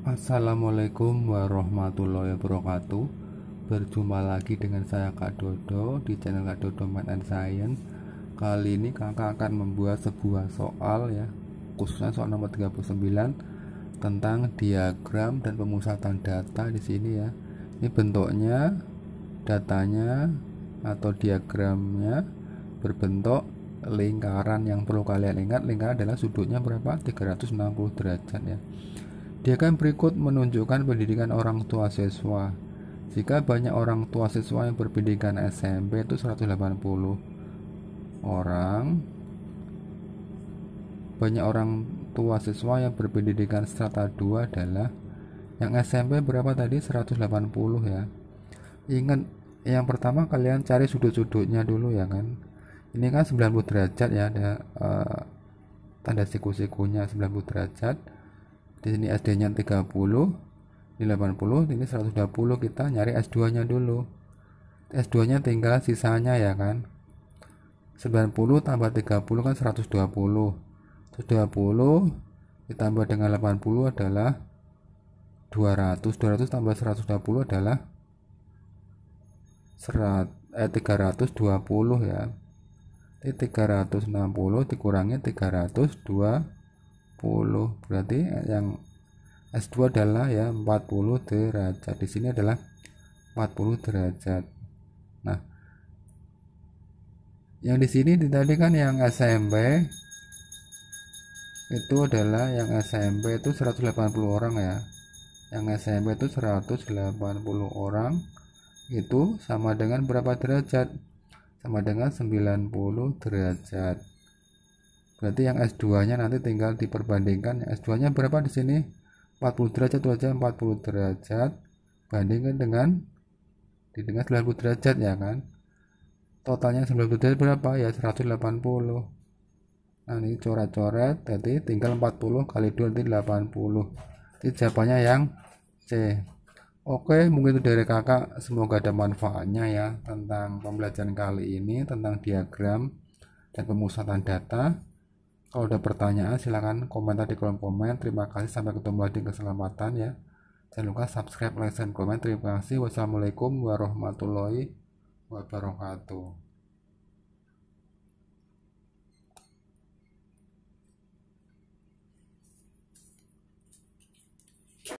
Assalamualaikum warahmatullahi wabarakatuh Berjumpa lagi dengan saya Kak Dodo di channel Kak Dodo Man and Science Kali ini kakak akan membuat sebuah soal ya Khususnya soal nomor 39 Tentang diagram dan pemusatan data di sini ya Ini bentuknya datanya atau diagramnya berbentuk lingkaran yang perlu kalian ingat lingkaran adalah sudutnya berapa 360 derajat ya Diagram kan berikut menunjukkan pendidikan orang tua siswa. Jika banyak orang tua siswa yang berpendidikan SMP itu 180 orang. Banyak orang tua siswa yang berpendidikan strata 2 adalah yang SMP berapa tadi 180 ya. Ingat yang pertama kalian cari sudut-sudutnya dulu ya kan. Ini kan 90 derajat ya ada uh, tanda siku-sikunya 90 derajat di sini SD nya 30 di 80 ini 120 kita nyari S2 nya dulu S2 nya tinggal sisanya ya kan 90 tambah 30 kan 120 120 ditambah dengan 80 adalah 200 200 tambah 120 adalah 100, eh, 320 ya ini 360 dikurangi 320 berarti yang S2 adalah ya 40 derajat di sini adalah 40 derajat nah yang di sini tadi kan yang SMP itu adalah yang SMP itu 180 orang ya yang SMP itu 180 orang itu sama dengan berapa derajat sama dengan 90 derajat berarti yang S2 nya nanti tinggal diperbandingkan yang S2 nya berapa di sini 40 derajat wajah 40 derajat bandingkan dengan di dengan 90 derajat ya kan totalnya 90 derajat berapa ya 180 nah ini coret-coret jadi tinggal 40 kali 2 nanti 80 jadi jawabannya yang C Oke, mungkin itu dari kakak. Semoga ada manfaatnya ya tentang pembelajaran kali ini tentang diagram dan pemusatan data. Kalau ada pertanyaan silahkan komentar di kolom komen. Terima kasih sampai ketemu lagi keselamatan ya. Jangan lupa subscribe, like, dan komen. Terima kasih. Wassalamualaikum warahmatullahi wabarakatuh.